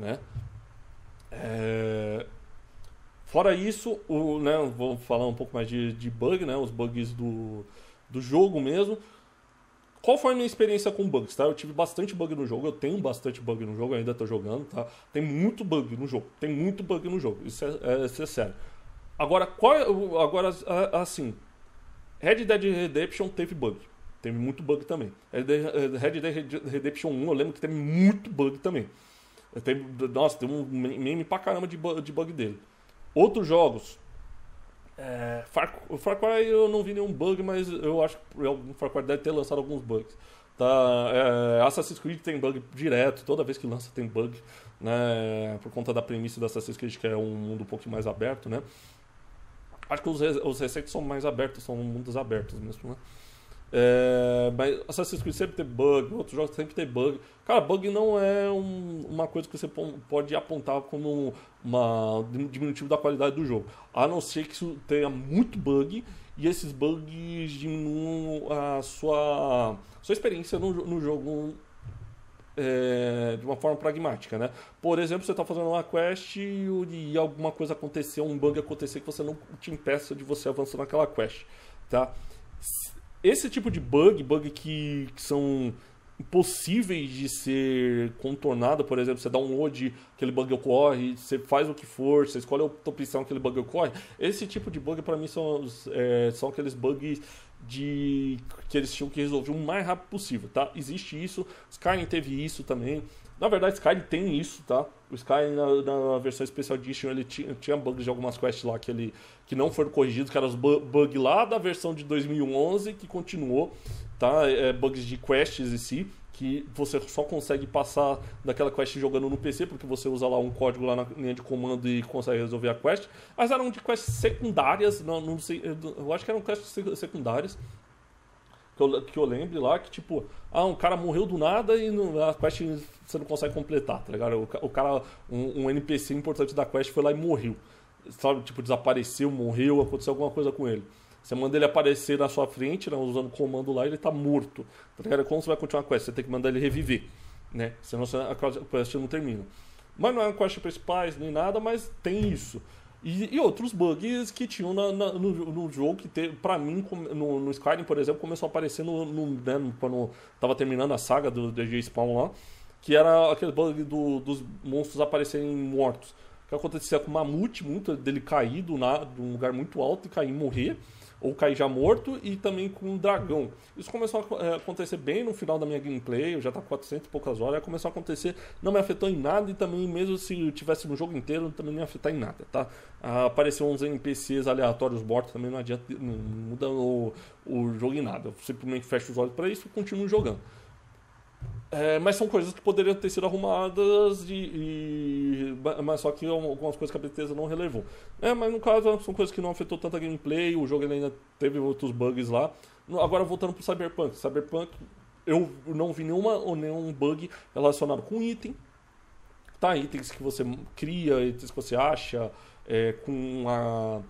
Né? É... Fora isso, o, né, vou falar um pouco mais de, de bug, né, os bugs do, do jogo mesmo. Qual foi a minha experiência com bugs, tá? Eu tive bastante bug no jogo, eu tenho bastante bug no jogo, ainda estou jogando, tá? Tem muito bug no jogo, tem muito bug no jogo, isso é, é, isso é sério. Agora, qual, é agora, assim, Red Dead Redemption teve bug, teve muito bug também. Red Dead Redemption 1 eu lembro que teve muito bug também. Tem, nossa, tem um meme pra caramba de, de bug dele. Outros jogos. É, Far, Far Cry eu não vi nenhum bug, mas eu acho que o Far Cry deve ter lançado alguns bugs. Tá, é, Assassin's Creed tem bug direto, toda vez que lança tem bug, né? Por conta da premissa do Assassin's Creed, que é um mundo um pouco mais aberto, né? Acho que os, os recentes são mais abertos, são mundos abertos mesmo, né? É, mas Assassin's Creed sempre tem bug, outros jogos sempre tem bug. Cara, bug não é um, uma coisa que você pode apontar como uma um diminutivo da qualidade do jogo. A não ser que isso tenha muito bug e esses bugs diminuam a sua, sua experiência no, no jogo é, de uma forma pragmática, né? Por exemplo, você está fazendo uma quest e, alguma coisa aconteceu, um bug acontecer que você não te impeça de você avançar naquela quest, tá? esse tipo de bug, bug que, que são impossíveis de ser contornado, por exemplo, você dá um load, aquele bug ocorre, você faz o que for, você escolhe a opção, aquele bug ocorre. Esse tipo de bug, para mim, são, é, são aqueles bugs de que eles tinham que resolver o mais rápido possível, tá? Existe isso, Skyrim teve isso também. Na verdade, Skyrim tem isso, tá? O Skyrim na, na versão Special Edition ele tinha, tinha bugs de algumas quests lá que ele que não foram corrigidos, que eram os bugs lá da versão de 2011 que continuou, tá? É, bugs de quests em si que você só consegue passar daquela quest jogando no PC, porque você usa lá um código lá na linha de comando e consegue resolver a quest. Mas eram de quests secundárias, não, não sei, eu acho que eram quests secundárias. Que eu, que eu lembre lá, que tipo, ah, um cara morreu do nada e não, a quest você não consegue completar, tá ligado? O, o cara, um, um NPC importante da quest foi lá e morreu. Sabe, tipo, desapareceu, morreu, aconteceu alguma coisa com ele. Você manda ele aparecer na sua frente, né, usando o comando lá, ele está morto. Tá ligado? Como você vai continuar a quest? Você tem que mandar ele reviver, né? Senão a quest não termina. Mas não é uma quest principais nem nada, mas tem isso. E, e outros bugs que tinham na, na, no, no, jogo que, te, pra mim, no, no, Skyrim, por exemplo, começou a aparecer no, no, né, quando tava terminando a saga do DJ Spawn lá, que era aquele bug do, dos monstros aparecerem mortos. O que acontecia com o mamute muito, dele cair do, de um lugar muito alto e cair e morrer ou cair já morto, e também com um dragão. Isso começou a é, acontecer bem no final da minha gameplay, eu já tá 400 e poucas horas, começou a acontecer, não me afetou em nada, e também mesmo se eu tivesse no jogo inteiro, também não me afetar em nada, tá? Ah, apareceu uns NPCs aleatórios mortos, também não adianta, não muda o, o jogo em nada. Eu simplesmente fecho os olhos para isso e continuo jogando. É, mas são coisas que poderiam ter sido arrumadas, e, e mas só que algumas coisas que a Bethesda não relevou. É, mas no caso, são coisas que não afetou tanto a gameplay, o jogo ainda teve outros bugs lá. Agora voltando pro Cyberpunk. Cyberpunk, eu não vi nenhuma, nenhum bug relacionado com item. Tá, itens que você cria, itens que você acha, é, com a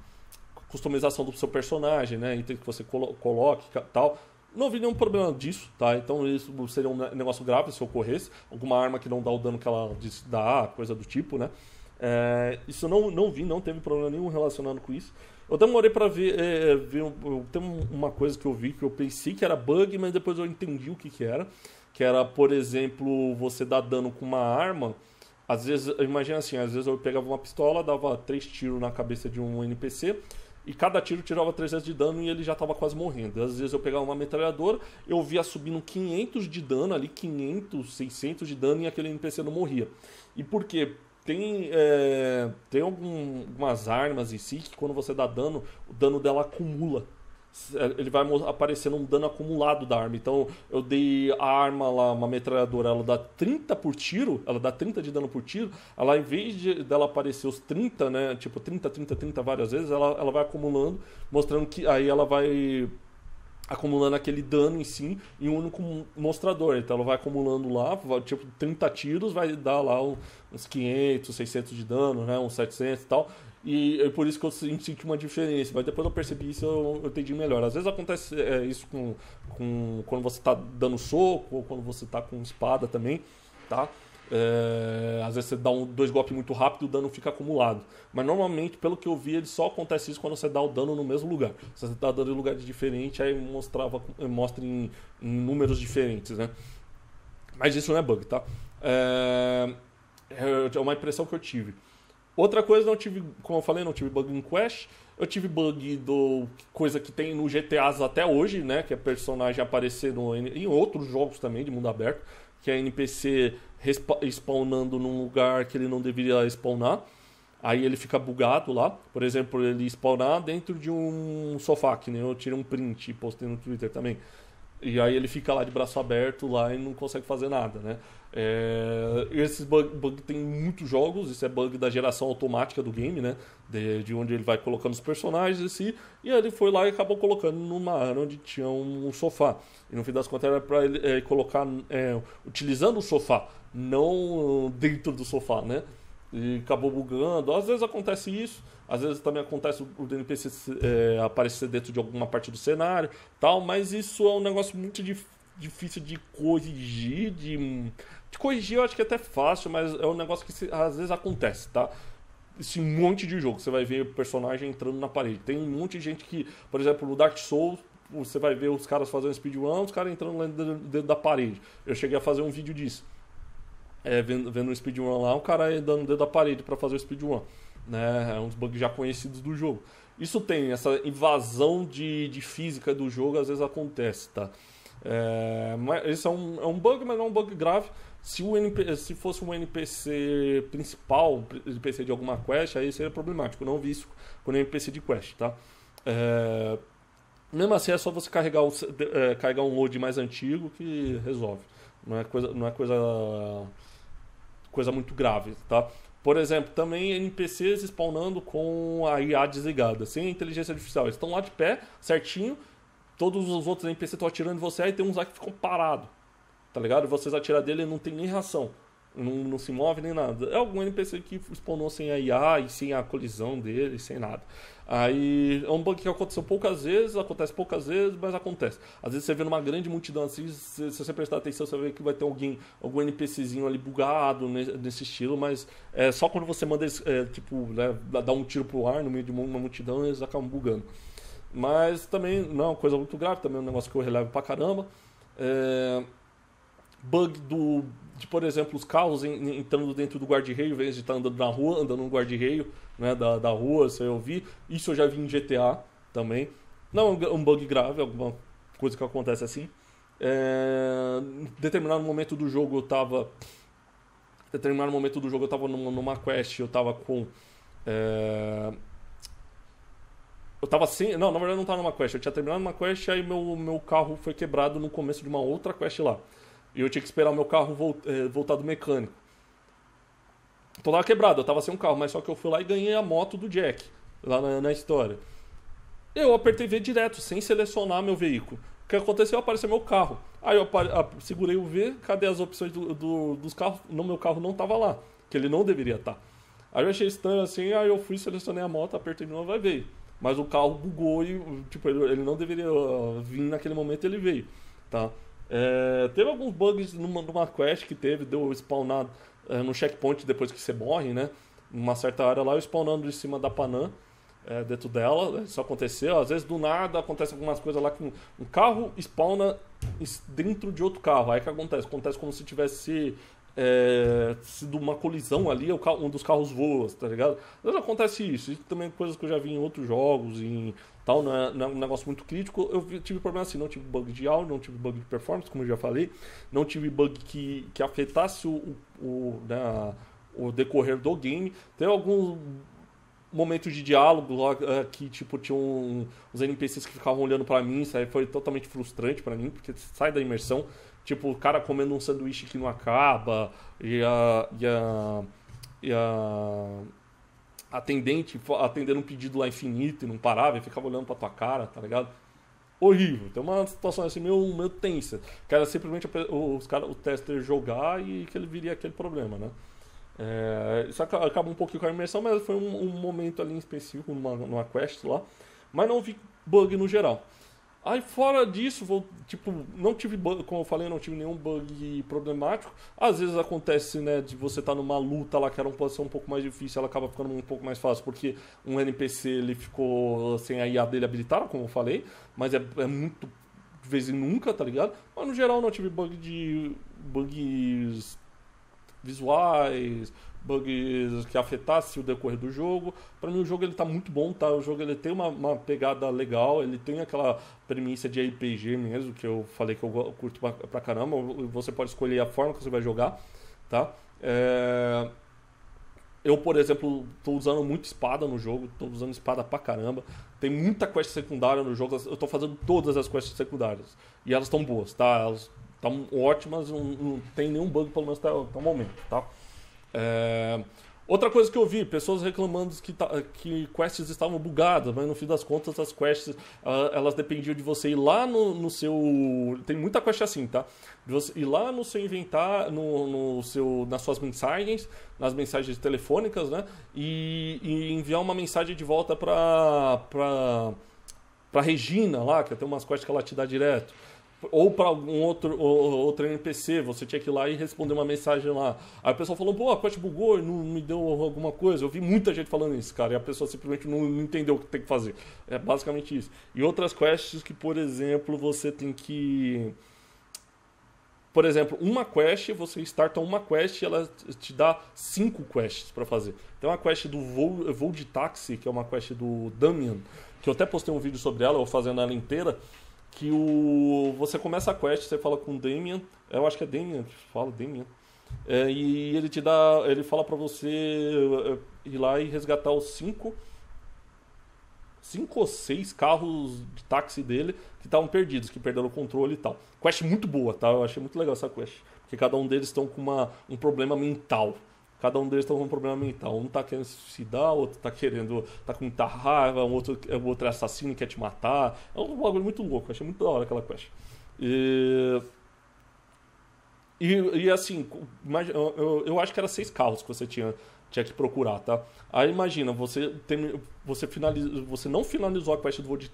customização do seu personagem, né? Itens que você colo coloque tal. Não vi nenhum problema disso, tá? Então isso seria um negócio grave se ocorresse. Alguma arma que não dá o dano que ela diz dá, coisa do tipo, né? É, isso não, não vi, não teve problema nenhum relacionado com isso. Eu demorei para ver, é, é ver tem uma coisa que eu vi que eu pensei que era bug, mas depois eu entendi o que, que era. Que era, por exemplo, você dar dano com uma arma. Às vezes, imagina assim, às vezes eu pegava uma pistola, dava três tiros na cabeça de um NPC e cada tiro tirava 300 de dano e ele já estava quase morrendo. Às vezes eu pegava uma metralhadora, eu via subindo 500 de dano ali, 500, 600 de dano e aquele NPC não morria. E por quê? Tem, é, tem algum, algumas armas em si que quando você dá dano, o dano dela acumula é, ele vai aparecendo um dano acumulado da arma. Então, eu dei a arma lá, uma metralhadora, ela dá 30 por tiro, ela dá 30 de dano por tiro. Ela, em vez de, dela aparecer os 30, né, tipo 30, 30, 30 várias vezes, ela, ela vai acumulando, mostrando que aí ela vai acumulando aquele dano em si em um único mostrador. Então ela vai acumulando lá, tipo, 30 tiros, vai dar lá uns 500, 600 de dano, né? Uns 700 e tal. E é por isso que eu senti uma diferença. Mas depois eu percebi isso, eu, eu entendi melhor. Às vezes acontece é, isso com, com, quando você está dando soco ou quando você está com espada também, tá? É, às vezes você dá um, dois golpes muito rápido, o dano fica acumulado. Mas normalmente, pelo que eu vi, ele só acontece isso quando você dá o dano no mesmo lugar. Se você dá dano em lugares diferentes, aí mostrava, eh, mostra em, em, números diferentes, né? Mas isso não é bug, tá? É, é, é uma impressão que eu tive. Outra coisa, não tive, como eu falei, não tive bug em Quest. Eu tive bug do coisa que tem no GTAs até hoje, né? Que é personagem aparecer no, em outros jogos também de mundo aberto, que é NPC spawnando num lugar que ele não deveria spawnar. Aí ele fica bugado lá. Por exemplo, ele spawnar dentro de um sofá, que nem eu tirei um print e postei no Twitter também. E aí ele fica lá de braço aberto lá e não consegue fazer nada, né? É, esse bug, bug, tem muitos jogos, isso é bug da geração automática do game, né? De, de onde ele vai colocando os personagens e si. E aí ele foi lá e acabou colocando numa área onde tinha um, um sofá. E no fim das contas era para ele é, colocar é, utilizando o sofá, não dentro do sofá, né? E acabou bugando. Às vezes acontece isso, às vezes também acontece o NPC é, aparecer dentro de alguma parte do cenário, tal. Mas isso é um negócio muito difícil difícil de corrigir, de Corrigir eu acho que é até fácil, mas é um negócio que às vezes acontece, tá? Esse monte de jogo, você vai ver personagem entrando na parede. Tem um monte de gente que, por exemplo, no Dark Souls, você vai ver os caras fazendo speedrun, os caras entrando lá dentro da parede. Eu cheguei a fazer um vídeo disso. É, vendo, vendo um speedrun lá, o cara dando dentro da parede para fazer o speedrun. Né? É um dos bugs já conhecidos do jogo. Isso tem, essa invasão de, de física do jogo às vezes acontece, tá? É, mas, esse é um, é um bug, mas não é um bug grave. Se, o NPC, se fosse um NPC principal, um NPC de alguma quest, aí seria problemático. não vi isso com NPC de quest, tá? É... Mesmo assim, é só você carregar, o, é, carregar um load mais antigo que resolve. Não é coisa, não é coisa, coisa muito grave, tá? Por exemplo, também NPCs spawnando com a IA desligada, sem inteligência artificial. Eles estão lá de pé, certinho, todos os outros NPCs estão atirando em você, aí tem uns lá que ficam parados tá ligado? Vocês atiram dele e não tem nem ração. Não, não, se move nem nada. É algum NPC que spawnou sem a IA e sem a colisão dele, sem nada. Aí é um bug que aconteceu poucas vezes, acontece poucas vezes, mas acontece. Às vezes você vê numa grande multidão assim, se, você prestar atenção, você vê que vai ter alguém, algum NPCzinho ali bugado nesse, nesse estilo, mas é só quando você manda, é, tipo, né, dar um tiro pro ar no meio de uma multidão, eles acabam bugando. Mas também não é uma coisa muito grave, também é um negócio que eu relevo pra caramba. É bug do. De, por exemplo, os carros entrando dentro do guard reio em vez de estar tá andando na rua, andando no guard reio né, da, da rua, isso eu vi. Isso eu já vi em GTA também. Não é um bug grave, alguma coisa que acontece assim. É, em determinado momento do jogo eu tava. Em determinado momento do jogo eu tava numa, numa quest, eu tava com. É, eu tava sem. Não, na verdade eu não tava numa quest. Eu tinha terminado uma quest, e aí meu, meu carro foi quebrado no começo de uma outra quest lá. E eu tinha que esperar o meu carro eh, voltar do mecânico. Então tava quebrado, eu tava sem um carro, mas só que eu fui lá e ganhei a moto do Jack, lá na, na história. Eu apertei V direto, sem selecionar meu veículo. O que aconteceu? Apareceu meu carro. Aí eu segurei o V, cadê as opções do, do, dos carros? No meu carro não tava lá, que ele não deveria estar. Tá. Aí eu achei estranho assim, aí eu fui, selecionei a moto, apertei de novo, vai ver Mas o carro bugou e, tipo, ele, ele não deveria ah, vir naquele momento, ele veio, tá? É, teve alguns bugs numa, numa quest que teve, deu spawnar é, no checkpoint depois que você morre, né? Numa certa área lá, eu spawnando de cima da Panam, é, dentro dela. Né? Isso aconteceu. Às vezes, do nada, acontece algumas coisas lá que um, um carro spawna dentro de outro carro. Aí o que acontece? Acontece como se tivesse é, de uma colisão ali, um dos carros voa, tá ligado? Mas acontece isso. E também coisas que eu já vi em outros jogos, em tal, não é, não é, um negócio muito crítico. Eu tive problema assim, não tive bug de áudio, não tive bug de performance, como eu já falei, não tive bug que, que afetasse o, o, né, o decorrer do game. Tem alguns momentos de diálogo lá é, que tipo tinham uns NPCs que ficavam olhando para mim, isso aí foi totalmente frustrante para mim, porque sai da imersão. Tipo, o cara comendo um sanduíche que não acaba, e a, e a, e a atendente atendendo um pedido lá infinito e não parava, e ficava olhando pra tua cara, tá ligado? Horrível. Tem uma situação assim meio, meio tensa. Que era simplesmente os cara, o tester jogar e que ele viria aquele problema, né? É, isso acaba um pouquinho com a imersão, mas foi um, um momento ali em específico, numa, numa quest lá. Mas não vi bug no geral. Aí fora disso, vou, tipo, não tive bug, como eu falei, não tive nenhum bug problemático. Às vezes acontece, né, de você estar tá numa luta lá que era uma posição um pouco mais difícil, ela acaba ficando um pouco mais fácil, porque um NPC ele ficou sem a IA dele habilitada, como eu falei, mas é, é muito de vez em nunca, tá ligado? Mas no geral não tive bug de bugs visuais, bugs que afetasse o decorrer do jogo. Para mim o jogo ele tá muito bom, tá? O jogo ele tem uma, uma, pegada legal, ele tem aquela premissa de RPG mesmo que eu falei que eu curto pra, caramba. Você pode escolher a forma que você vai jogar, tá? É... Eu, por exemplo, estou usando muito espada no jogo, estou usando espada pra caramba. Tem muita quest secundária no jogo, eu estou fazendo todas as quests secundárias. E elas estão boas, tá? Elas estão tá ótimas, não, não, tem nenhum bug, pelo menos até, até o momento, tá? É... Outra coisa que eu vi, pessoas reclamando que, tá, que quests estavam bugadas, mas no fim das contas as quests ah, elas dependiam de você ir lá no, no seu. Tem muita quest assim, tá? De você ir lá no seu inventário, no, no, seu, nas suas mensagens, nas mensagens telefônicas, né? E, e enviar uma mensagem de volta pra, pra, pra Regina lá, que tem umas quests que ela te dá direto ou para algum outro ou, outro NPC, você tinha que ir lá e responder uma mensagem lá. Aí o pessoal falou, pô, a quest bugou e não me deu alguma coisa. Eu vi muita gente falando isso, cara, e a pessoa simplesmente não, não entendeu o que tem que fazer. É basicamente isso. E outras quests que, por exemplo, você tem que... Por exemplo, uma quest, você starta uma quest e ela te dá cinco quests para fazer. Tem uma quest do voo, voo de táxi, que é uma quest do Damian, que eu até postei um vídeo sobre ela, eu fazendo ela inteira, que o você começa a quest, você fala com o Damien, eu acho que é Damien que fala, Damien. É, e ele te dá, ele fala para você é, ir lá e resgatar os cinco cinco ou seis carros de táxi dele que estavam perdidos, que perderam o controle e tal. Quest muito boa, tá? Eu achei muito legal essa quest, porque cada um deles estão com uma, um problema mental. Cada um deles está com um problema mental. Um está querendo se suicidar, outro está querendo. tá com muita raiva, um outro, um outro é assassino quer te matar. É um bagulho muito louco, achei muito da hora aquela quest. E. E, e assim, eu, eu, eu acho que era seis carros que você tinha tinha que procurar, tá? Aí imagina, você tem, você finaliza, você não finalizou a quest do voo de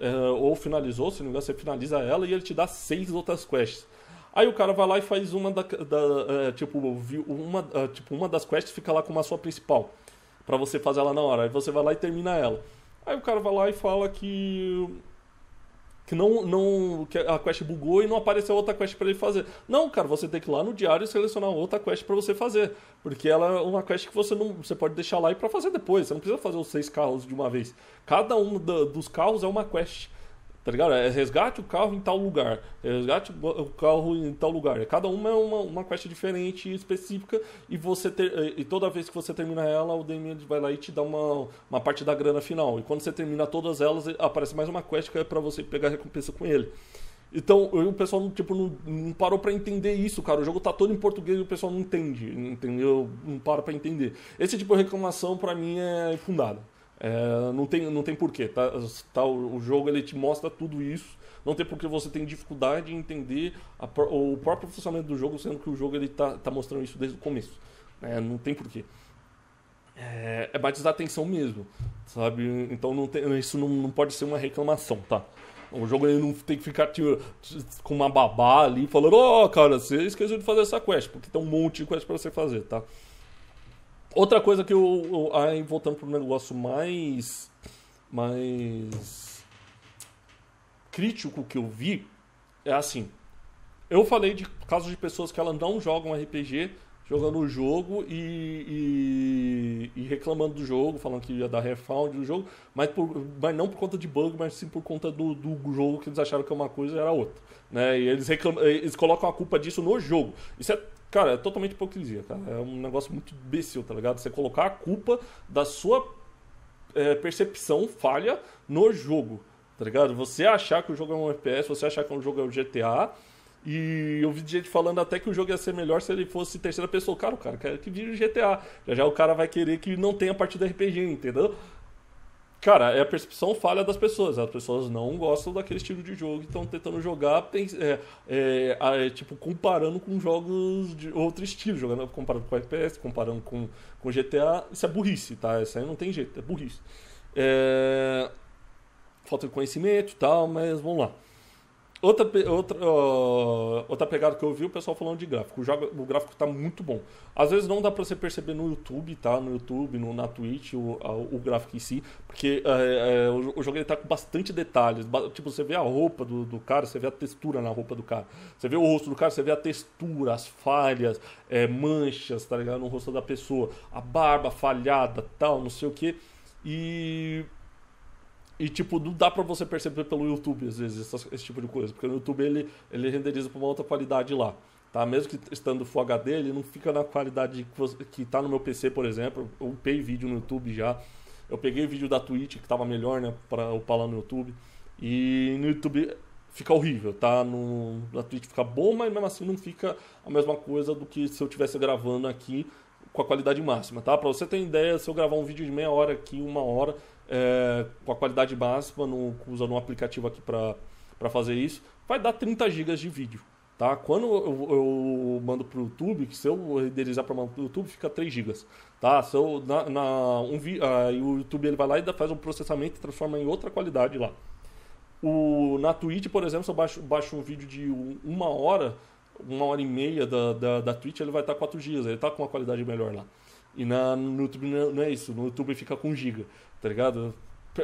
é, ou finalizou, se não me engano, você finaliza ela e ele te dá seis outras quests. Aí o cara vai lá e faz uma da, da é, tipo, uma, é, tipo, uma das quests fica lá com a sua principal. para você fazer ela na hora. Aí você vai lá e termina ela. Aí o cara vai lá e fala que que não, não que a quest bugou e não apareceu outra quest para ele fazer. Não, cara, você tem que ir lá no diário e selecionar outra quest para você fazer, porque ela é uma quest que você não você pode deixar lá e para fazer depois. Você não precisa fazer os seis carros de uma vez. Cada um da, dos carros é uma quest. Tá ligado? É resgate o carro em tal lugar, é resgate o carro em tal lugar. É, cada uma é uma, uma quest diferente específica e você ter, é, e toda vez que você termina ela, o DM vai lá e te dá uma, uma parte da grana final. E quando você termina todas elas, aparece mais uma quest que é para você pegar recompensa com ele. Então, o pessoal tipo, não, não parou para entender isso, cara. O jogo tá todo em português e o pessoal não entende, entendeu? Não para para entender. Esse tipo de reclamação, para mim, é fundada. É, não, tem, não tem porquê, tá? tá? O jogo ele te mostra tudo isso. Não tem porque você tem dificuldade em entender a, o próprio funcionamento do jogo, sendo que o jogo ele tá, tá mostrando isso desde o começo. É, não tem porquê. É, é mais atenção mesmo, sabe? Então não tem, isso não, não pode ser uma reclamação, tá? O jogo ele não tem que ficar tipo, com uma babá ali falando, ó, oh, cara, você esqueceu de fazer essa quest, porque tem um monte de quest para você fazer, tá? Outra coisa que eu, eu aí voltando para negócio mais mais crítico que eu vi é assim. Eu falei de casos de pessoas que elas não jogam RPG, jogando o jogo e, e, e, reclamando do jogo, falando que ia dar refund do jogo, mas, por, mas não por conta de bug, mas sim por conta do, do jogo que eles acharam que uma coisa era outra. Né? E eles, eles colocam a culpa disso no jogo. Isso é Cara, é totalmente hipocrisia, cara. É um negócio muito imbecil, tá ligado? Você colocar a culpa da sua é, percepção falha no jogo, tá ligado? Você achar que o jogo é um FPS, você achar que o jogo é um GTA. E eu vi gente falando até que o jogo ia ser melhor se ele fosse terceira pessoa. Cara, o cara quer que vire GTA. Já já o cara vai querer que não tenha partida RPG, entendeu? Cara, é a percepção falha das pessoas. As pessoas não gostam daquele estilo de jogo e estão tentando jogar, é, é, é, tipo, comparando com jogos de outro estilo, jogando, comparando com FPS, comparando com, com GTA. Isso é burrice, tá? Isso aí não tem jeito, é burrice. É, falta de conhecimento e tal, mas vamos lá. Outra, outra, uh, outra pegada que eu vi o pessoal falando de gráfico. O, jogo, o gráfico está muito bom. Às vezes não dá para você perceber no YouTube, tá? No YouTube, no, na Twitch, o, a, o gráfico em si. Porque uh, uh, o, o, jogo ele tá com bastante detalhes. Tipo, você vê a roupa do, do, cara, você vê a textura na roupa do cara. Você vê o rosto do cara, você vê a textura, as falhas, é, manchas, tá ligado? No rosto da pessoa. A barba falhada, tal, não sei o que. E e, tipo, não dá pra você perceber pelo YouTube, às vezes, esse, esse tipo de coisa. Porque no YouTube ele, ele renderiza pra uma outra qualidade lá. Tá? Mesmo que estando Full HD, ele não fica na qualidade que, que tá no meu PC, por exemplo. Eu upei vídeo no YouTube já. Eu peguei vídeo da Twitch, que tava melhor, né? Pra upar lá no YouTube. E no YouTube fica horrível, tá? No, na Twitch fica bom, mas mesmo assim não fica a mesma coisa do que se eu estivesse gravando aqui com a qualidade máxima, tá? Pra você ter ideia, se eu gravar um vídeo de meia hora aqui, uma hora, é, com a qualidade máxima, no, usando um aplicativo aqui para fazer isso, vai dar 30 GB de vídeo. Tá? Quando eu, eu mando para o YouTube, se eu renderizar para o YouTube, fica 3 GB. Tá? Se eu, na, na um, uh, o YouTube ele vai lá e faz um processamento e transforma em outra qualidade lá. O, na Twitch, por exemplo, se eu baixo, baixo um vídeo de uma hora, uma hora e meia da, da, da Twitch, ele vai estar 4 GB, ele está com uma qualidade melhor lá. E na, no YouTube é, não é isso. No YouTube fica com giga, tá ligado?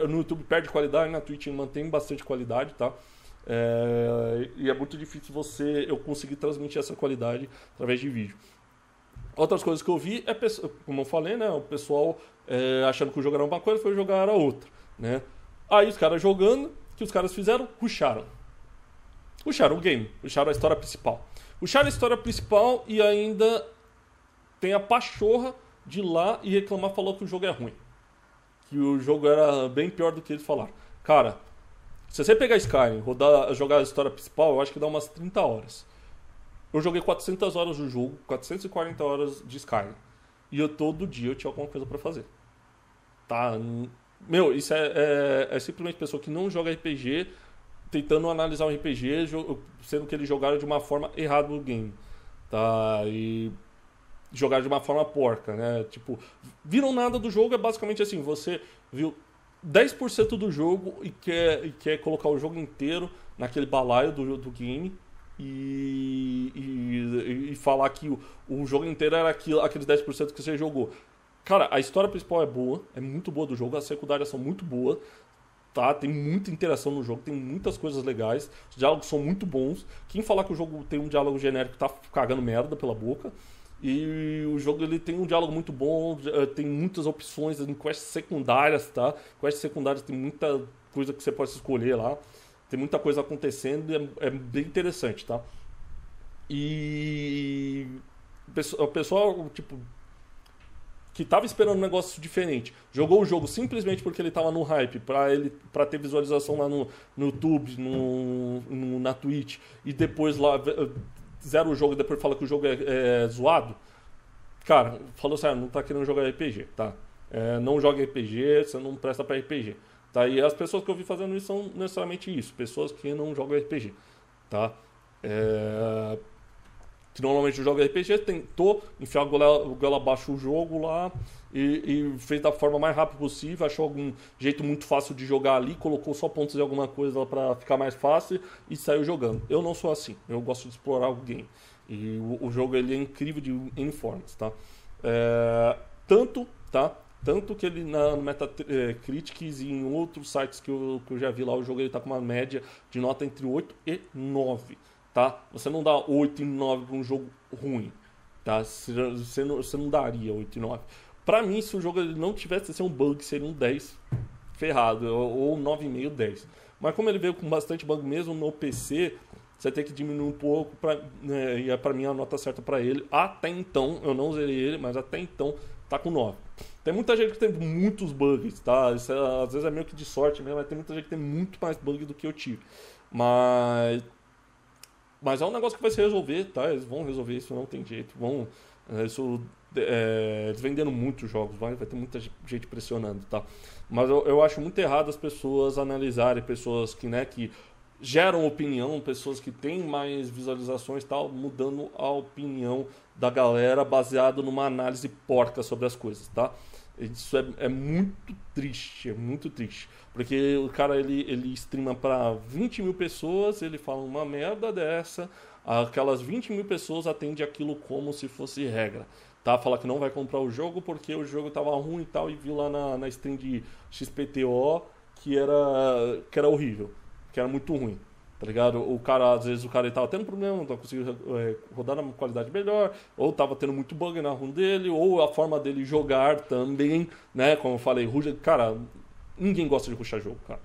No YouTube perde qualidade, na Twitch mantém bastante qualidade, tá? É, e é muito difícil você eu conseguir transmitir essa qualidade através de vídeo. Outras coisas que eu vi é, como eu falei, né? O pessoal é, achando que o jogo era uma coisa, foi jogar era outra, né? Aí os caras jogando, o que os caras fizeram? Ruxaram. Ruxaram o game, ruxaram a história principal. Ruxaram a história principal e ainda tem a pachorra de lá e reclamar falou que o jogo é ruim. Que o jogo era bem pior do que eles falaram. Cara, se você pegar Skyrim, rodar, jogar a história principal, eu acho que dá umas 30 horas. Eu joguei 400 horas do jogo, 440 horas de Skyrim. E eu todo dia eu tinha alguma coisa para fazer. Tá? Meu, isso é, é, é, simplesmente pessoa que não joga RPG tentando analisar um RPG, sendo que eles jogaram de uma forma errada o game. Tá? E jogar de uma forma porca, né? Tipo, viram nada do jogo é basicamente assim, você viu 10% do jogo e quer, e quer colocar o jogo inteiro naquele balaio do, do game e, e, e falar que o, o, jogo inteiro era aquilo, aqueles 10% que você jogou. Cara, a história principal é boa, é muito boa do jogo, as secundárias são muito boas, tá? Tem muita interação no jogo, tem muitas coisas legais, os diálogos são muito bons. Quem falar que o jogo tem um diálogo genérico tá cagando merda pela boca. E o jogo ele tem um diálogo muito bom, eh, tem muitas opções em quests secundárias, tá? Quests secundárias tem muita coisa que você pode escolher lá. Tem muita coisa acontecendo é, é bem interessante, tá? E o pessoal, tipo, que tava esperando um negócio diferente, jogou o jogo simplesmente porque ele tava no hype, para ele para ter visualização lá no, no YouTube, no, no, na Twitch, e depois lá eh, zera o jogo e depois fala que o jogo é, é zoado, cara, falou assim, ah, não tá querendo jogar RPG, tá? É, não joga RPG, você não presta para RPG. Tá? E as pessoas que eu vi fazendo isso são necessariamente isso, pessoas que não jogam RPG, tá? É, que normalmente jogam RPG, tentou enfiar o gola goela abaixo o jogo lá, e, e, fez da forma mais rápida possível, achou algum jeito muito fácil de jogar ali, colocou só pontos em alguma coisa para ficar mais fácil e saiu jogando. Eu não sou assim, eu gosto de explorar o game. E o, o jogo ele é incrível de N formas, tá? É, tanto, tá? Tanto que ele na Metacritics é, e em outros sites que eu, que eu já vi lá, o jogo ele tá com uma média de nota entre 8 e 9, tá? Você não dá 8 e 9 para um jogo ruim, tá? Você não, você não daria 8 e 9. Para mim, se o jogo não tivesse ser um bug, seria um 10 ferrado, ou 9,5, 10. Mas como ele veio com bastante bug mesmo no PC, você tem que diminuir um pouco pra, né, e é para mim a nota certa para ele. Até então, eu não zerei ele, mas até então tá com 9. Tem muita gente que tem muitos bugs, tá? Isso é, às vezes é meio que de sorte mesmo, mas tem muita gente que tem muito mais bug do que eu tive. Mas mas é um negócio que vai se resolver, tá? Eles vão resolver isso, não tem jeito. Vão é, isso é, vendendo muitos jogos, vai, vai ter muita gente pressionando, tá? Mas eu, eu acho muito errado as pessoas analisarem pessoas que, né, que geram opinião, pessoas que têm mais visualizações tal, mudando a opinião da galera baseado numa análise porca sobre as coisas, tá? Isso é, é muito triste, é muito triste. Porque o cara, ele, ele streama para 20 mil pessoas, ele fala uma merda dessa, aquelas 20 mil pessoas atendem aquilo como se fosse regra tá? Falar que não vai comprar o jogo porque o jogo tava ruim e tal, e viu lá na, na stream de XPTO que era, que era horrível, que era muito ruim. Tá ligado? O cara, às vezes, o cara tava tendo problema, não tava conseguindo é, rodar na qualidade melhor, ou tava tendo muito bug na run dele, ou a forma dele jogar também, né? Como eu falei, ruja, cara, ninguém gosta de ruxar jogo, cara.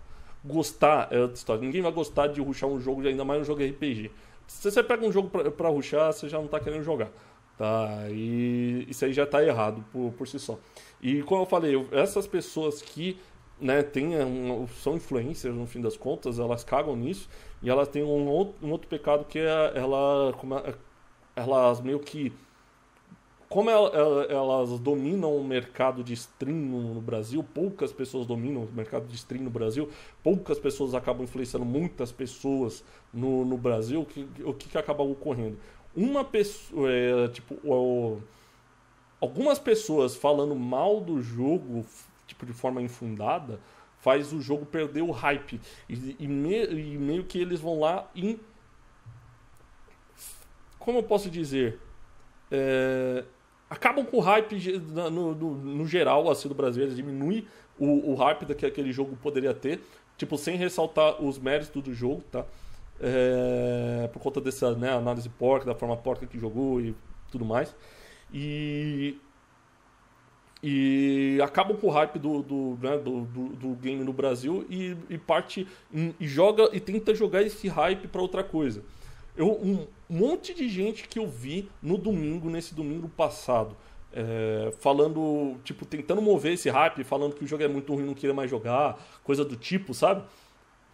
Gostar é outra história. Ninguém vai gostar de ruxar um jogo, ainda mais um jogo RPG. Se você pega um jogo pra, pra ruxar, você já não tá querendo jogar. Tá? E isso aí já está errado por, por si só. E como eu falei, essas pessoas que né, têm são influencers no fim das contas, elas cagam nisso e elas têm um outro, um outro pecado que é ela, como é, elas meio que como elas dominam o mercado de stream no Brasil, poucas pessoas dominam o mercado de stream no Brasil, poucas pessoas acabam influenciando muitas pessoas no, no Brasil, o que, o que acaba ocorrendo? uma pessoa. É, tipo, o, algumas pessoas falando mal do jogo, tipo, de forma infundada, faz o jogo perder o hype. E, e, me, e meio que eles vão lá em. Como eu posso dizer? É, acabam com o hype no, no, no geral, assim, do brasileiro, diminui o, o hype que aquele jogo poderia ter. Tipo, sem ressaltar os méritos do jogo, tá? é, por conta dessa né, análise porca, da forma porca que jogou e tudo mais. E, e acaba com o hype do, do, né, do, do, do, game no Brasil e, e parte e joga e tenta jogar esse hype para outra coisa. Eu, um monte de gente que eu vi no domingo, nesse domingo passado, é, falando, tipo, tentando mover esse hype, falando que o jogo é muito ruim, não queria mais jogar, coisa do tipo, sabe?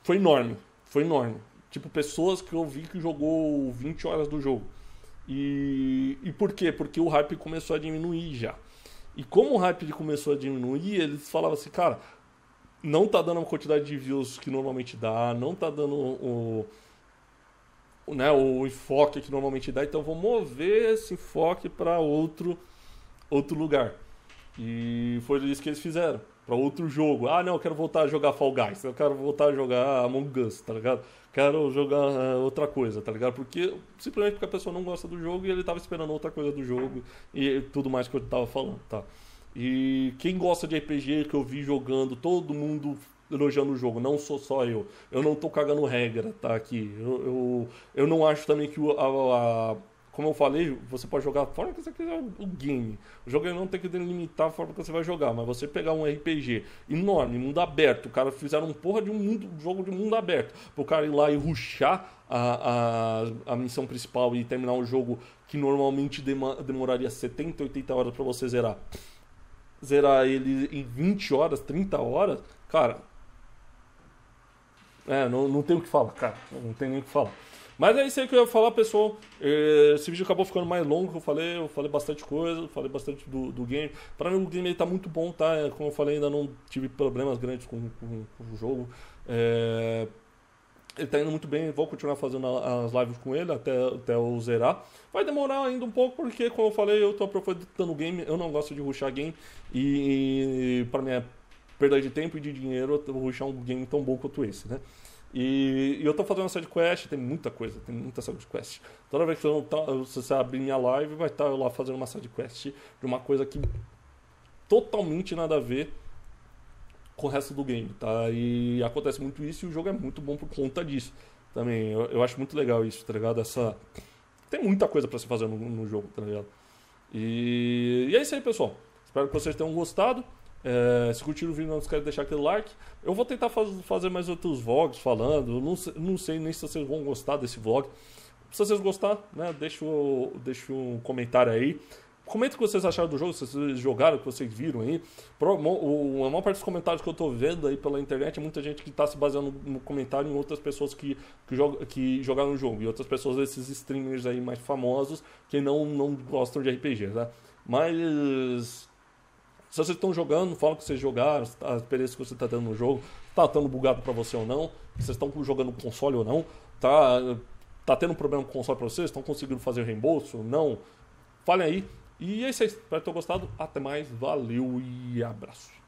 Foi enorme, foi enorme. Tipo, pessoas que eu vi que jogou 20 horas do jogo. E, e por quê? Porque o hype começou a diminuir já. E como o hype começou a diminuir, eles falavam assim, cara, não tá dando a quantidade de views que normalmente dá, não tá dando o, o, né, o enfoque que normalmente dá, então vou mover esse enfoque para outro, outro lugar. E foi isso que eles fizeram para outro jogo. Ah, não, eu quero voltar a jogar Fall Guys, eu quero voltar a jogar Among Us, tá ligado? Quero jogar ah, outra coisa, tá ligado? Porque simplesmente porque a pessoa não gosta do jogo e ele tava esperando outra coisa do jogo e tudo mais que eu tava falando, tá? E quem gosta de RPG que eu vi jogando, todo mundo elogiando o jogo, não sou só eu. Eu não tô cagando regra, tá? Aqui. Eu, eu, eu não acho também que a, a como eu falei, você pode jogar a forma que você quiser o game. O jogo não tem que delimitar a forma que você vai jogar, mas você pegar um RPG enorme, mundo aberto, o cara fizeram um porra de um, mundo, um jogo de mundo aberto, pro cara ir lá e ruxar a, a, a missão principal e terminar um jogo que normalmente demoraria 70, 80 horas para você zerar. Zerar ele em 20 horas, 30 horas, cara. É, não, não tem o que falar, cara. Não tem nem o que falar. Mas é isso aí que eu ia falar, pessoal. É, esse vídeo acabou ficando mais longo, eu falei, eu falei bastante coisa, falei bastante do, do game. Para mim o game ele tá muito bom, tá? É, como eu falei, ainda não tive problemas grandes com, com, com o jogo. É... Ele tá indo muito bem, vou continuar fazendo as lives com ele até, até eu zerar. Vai demorar ainda um pouco, porque, como eu falei, eu tô aproveitando o game, eu não gosto de rushar game. E, e para minha é perda de tempo e de dinheiro, eu vou rushar um game tão bom quanto esse, né? E, e eu estou fazendo uma sidequest, tem muita coisa, tem muita sidequest. Toda vez que eu tá, se você abrir minha live, vai estar tá eu lá fazendo uma sidequest de uma coisa que totalmente nada a ver com o resto do game, tá? E acontece muito isso e o jogo é muito bom por conta disso também. Eu, eu acho muito legal isso, tá ligado? Essa... Tem muita coisa para se fazer no, no jogo, tá ligado? E... e é isso aí, pessoal. Espero que vocês tenham gostado. É, se curtiram o vídeo, não esquece de deixar aquele like. Eu vou tentar faz, fazer mais outros vlogs falando. não, não sei nem se vocês vão gostar desse vlog. Se vocês gostar, né, deixa, deixa um comentário aí. Comenta o que vocês acharam do jogo, se vocês jogaram, o que vocês viram aí. Pro, o, a maior parte dos comentários que eu estou vendo aí pela internet é muita gente que está se baseando no comentário em outras pessoas que, que, jog, que jogaram o jogo. E outras pessoas, esses streamers aí mais famosos, que não, não gostam de RPG, tá? Né? Mas se vocês estão jogando, fala que vocês jogaram, tá, a experiência que você está tendo no jogo, está tendo bugado para você ou não, vocês estão jogando console ou não, tá, tá tendo problema com o console para vocês, estão conseguindo fazer reembolso ou não. Falem aí. E é isso aí. Espero que tenham gostado. Até mais. Valeu e abraço.